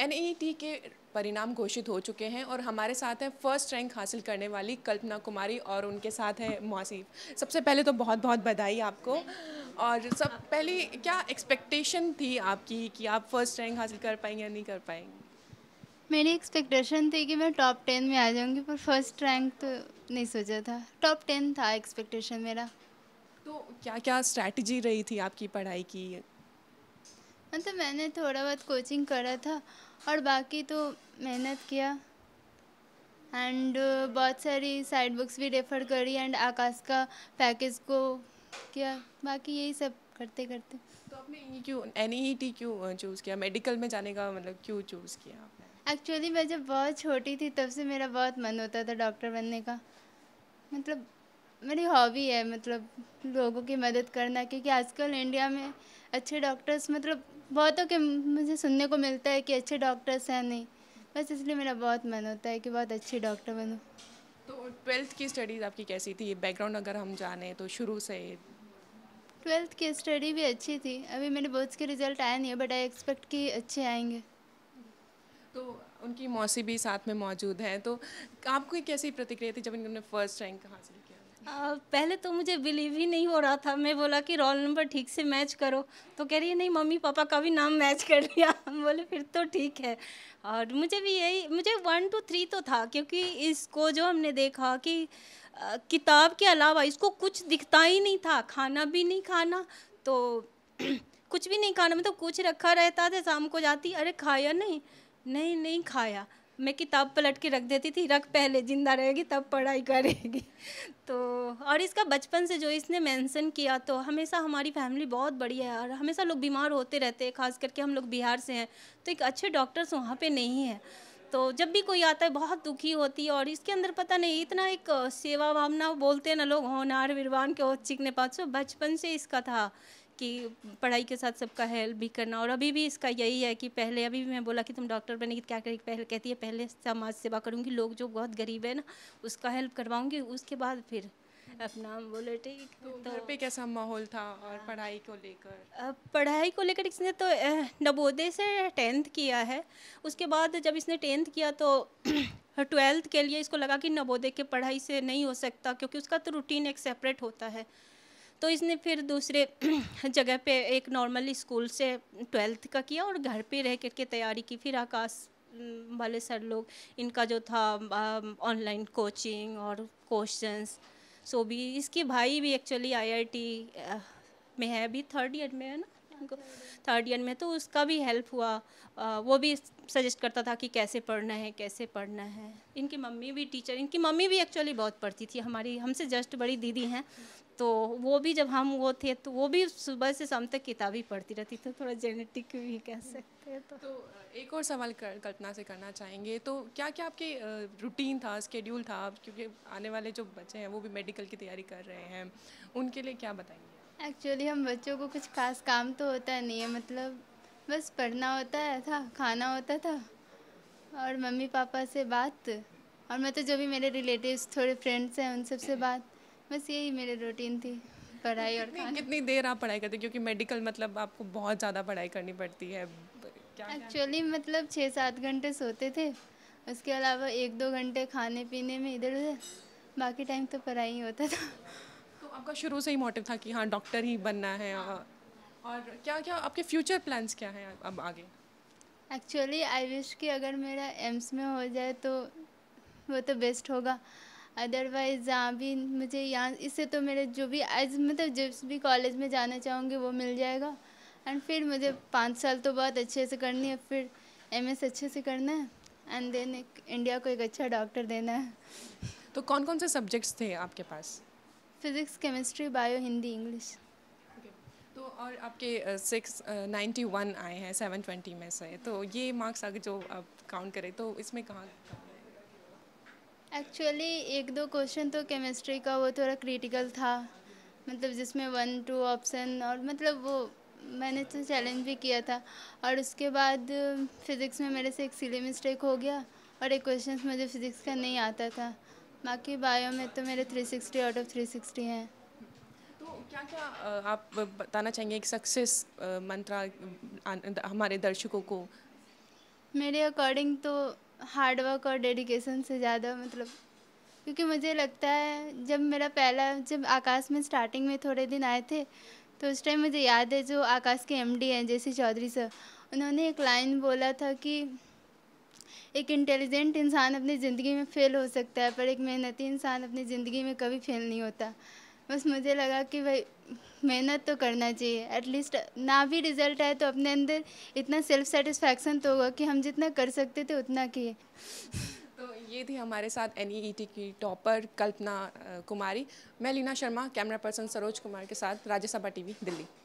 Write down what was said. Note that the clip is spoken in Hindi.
एन e के परिणाम घोषित हो चुके हैं और हमारे साथ हैं फर्स्ट रैंक हासिल करने वाली कल्पना कुमारी और उनके साथ हैं मुआसिफ सबसे पहले तो बहुत बहुत बधाई आपको और सब पहले क्या एक्सपेक्टेशन थी आपकी कि आप फर्स्ट रैंक हासिल कर पाएंगे या नहीं कर पाएंगे मेरी एक्सपेक्टेशन थी कि मैं टॉप टेन में आ जाऊंगी पर फर्स्ट रैंक तो नहीं सोचा था टॉप टेन था एक्सपेक्टेशन मेरा तो क्या क्या स्ट्रैटेजी रही थी आपकी पढ़ाई की मतलब मैंने थोड़ा बहुत कोचिंग करा था और बाकी तो मेहनत किया एंड बहुत सारी साइड बुक्स भी रेफर करी एंड आकाश का पैकेज को किया बाकी यही सब करते करते तो आपने e क्यों एन ई टी क्यों चूज़ किया मेडिकल में जाने का मतलब क्यों चूज़ किया आपने एक्चुअली मैं जब बहुत छोटी थी तब से मेरा बहुत मन होता था डॉक्टर बनने का मतलब मेरी हॉबी है मतलब लोगों की मदद करना क्योंकि आजकल इंडिया में अच्छे डॉक्टर्स मतलब बहुतों के मुझे सुनने को मिलता है कि अच्छे डॉक्टर्स हैं नहीं बस इसलिए मेरा बहुत मन होता है कि बहुत अच्छी डॉक्टर बनूँ तो ट्वेल्थ की स्टडीज़ आपकी कैसी थी बैकग्राउंड अगर हम जाने तो शुरू से ट्वेल्थ की स्टडी भी अच्छी थी अभी मेरे बोर्ड्स के रिजल्ट आए नहीं है बट आई एक्सपेक्ट कि अच्छे आएंगे तो उनकी मौसी भी साथ में मौजूद हैं तो आपको कैसी प्रतिक्रिया थी जब इन्होंने फर्स्ट रैंक हासिल किया आ, पहले तो मुझे बिलीव ही नहीं हो रहा था मैं बोला कि रोल नंबर ठीक से मैच करो तो कह रही है नहीं मम्मी पापा का भी नाम मैच कर लिया हम बोले फिर तो ठीक है और मुझे भी यही मुझे वन टू थ्री तो था क्योंकि इसको जो हमने देखा कि किताब के अलावा इसको कुछ दिखता ही नहीं था खाना भी नहीं खाना तो कुछ भी नहीं खाना मतलब कुछ रखा रहता था शाम को जाती अरे खाया नहीं नहीं नहीं खाया मैं किताब पलट के रख देती थी रख पहले ज़िंदा रहेगी तब पढ़ाई करेगी तो और इसका बचपन से जो इसने मेंशन किया तो हमेशा हमारी फैमिली बहुत बड़ी है और हमेशा लोग बीमार होते रहते हैं खास करके हम लोग बिहार से हैं तो एक अच्छे डॉक्टर्स वहाँ पे नहीं हैं तो जब भी कोई आता है बहुत दुखी होती है और इसके अंदर पता नहीं इतना एक सेवा भावना बोलते हैं ना लोग होनार विरवान के चिकने पास बचपन से इसका था कि पढ़ाई के साथ सबका हेल्प भी करना और अभी भी इसका यही है कि पहले अभी भी मैं बोला कि तुम डॉक्टर बनेगी तो क्या करेगी पहले कहती है पहले समाज सेवा करूँगी लोग जो बहुत गरीब है ना उसका हेल्प करवाऊँगी उसके बाद फिर अपना बोले ठीक तो घर तो, पे कैसा माहौल था और पढ़ाई को लेकर पढ़ाई को लेकर इसने तो नवोदय से टेंथ किया है उसके बाद जब इसने टेंथ किया तो ट्वेल्थ के लिए इसको लगा कि नवोदय के पढ़ाई से नहीं हो सकता क्योंकि उसका तो रूटीन एक सेपरेट होता है तो इसने फिर दूसरे जगह पे एक नॉर्मल स्कूल से ट्वेल्थ का किया और घर पे रह करके तैयारी की फिर आकाश वाले सर लोग इनका जो था ऑनलाइन कोचिंग और क्वेश्चंस सो भी इसके भाई भी एक्चुअली आईआईटी में है अभी थर्ड ईयर में है ना उनको थर्ड ईयर में तो उसका भी हेल्प हुआ वो भी सजेस्ट करता था कि कैसे पढ़ना है कैसे पढ़ना है इनकी मम्मी भी टीचर इनकी मम्मी भी एक्चुअली बहुत पढ़ती थी हमारी हमसे जस्ट बड़ी दीदी हैं तो वो भी जब हम वो थे तो वो भी सुबह से शाम तक किताबें पढ़ती रहती थी थोड़ा जेनेटिक भी कह सकते हैं तो।, तो एक और सवाल कर, कल्पना से करना चाहेंगे तो क्या क्या आपके रूटीन था स्केड्यूल था क्योंकि आने वाले जो बच्चे हैं वो भी मेडिकल की तैयारी कर रहे हैं उनके लिए क्या बताएंगे एक्चुअली हम बच्चों को कुछ खास काम तो होता नहीं है मतलब बस पढ़ना होता है था खाना होता था और मम्मी पापा से बात और मैं तो जो भी मेरे रिलेटिव्स थोड़े फ्रेंड्स हैं उन सब से बात बस यही मेरे रूटीन थी पढ़ाई और खाना कितनी देर आप पढ़ाई करते क्योंकि मेडिकल मतलब आपको बहुत ज़्यादा पढ़ाई करनी पड़ती है एक्चुअली मतलब छः सात घंटे सोते थे उसके अलावा एक दो घंटे खाने पीने में इधर उधर बाकी टाइम तो पढ़ाई ही होता था आपका शुरू से ही मोटिव था कि हाँ डॉक्टर ही बनना है हाँ। और क्या क्या आपके फ्यूचर प्लान्स क्या हैं अब आगे एक्चुअली आई विश कि अगर मेरा एम्स में हो जाए तो वो तो बेस्ट होगा अदरवाइज़ जहाँ भी मुझे यहाँ इससे तो मेरे जो भी आज मतलब जिस भी कॉलेज में जाना चाहूँगी वो मिल जाएगा एंड फिर मुझे पाँच साल तो बहुत अच्छे से करनी है फिर एम अच्छे से करना है एंड देन एक इंडिया को एक अच्छा डॉक्टर देना है तो कौन कौन से सब्जेक्ट्स थे आपके पास physics chemistry bio Hindi English तो और आपके सिक्स नाइन्टी वन आए हैं सेवन ट्वेंटी में से तो ये मार्क्स अगर जो आप काउंट करें तो इसमें कहाँ एक्चुअली एक दो क्वेश्चन तो केमिस्ट्री का वो थोड़ा क्रिटिकल था मतलब जिसमें वन टू ऑप्शन और मतलब वो मैंने तो चैलेंज भी किया था और उसके बाद फिज़िक्स में मेरे से एक सिली मिस्टेक हो गया और एक क्वेश्चन मुझे फिज़िक्स का नहीं आता था बाकी बायो में तो मेरे 360 आउट ऑफ 360 हैं तो क्या क्या आप बताना चाहेंगे एक सक्सेस मंत्रा हमारे दर्शकों को मेरे अकॉर्डिंग तो हार्डवर्क और डेडिकेशन से ज़्यादा मतलब क्योंकि मुझे लगता है जब मेरा पहला जब आकाश में स्टार्टिंग में थोड़े दिन आए थे तो उस टाइम मुझे याद है जो आकाश के एमडी हैं जैसे चौधरी सर उन्होंने एक लाइन बोला था कि एक इंटेलिजेंट इंसान अपनी ज़िंदगी में फ़ेल हो सकता है पर एक मेहनती इंसान अपनी ज़िंदगी में कभी फ़ेल नहीं होता बस मुझे लगा कि भाई मेहनत तो करना चाहिए एटलीस्ट ना भी रिजल्ट आए तो अपने अंदर इतना सेल्फ सेटिस्फैक्शन तो होगा कि हम जितना कर सकते थे उतना किए तो ये थी हमारे साथ एन ई टी की टॉपर कल्पना कुमारी मैं लीना शर्मा कैमरा पर्सन सरोज कुमार के साथ राज्यसभा टीवी दिल्ली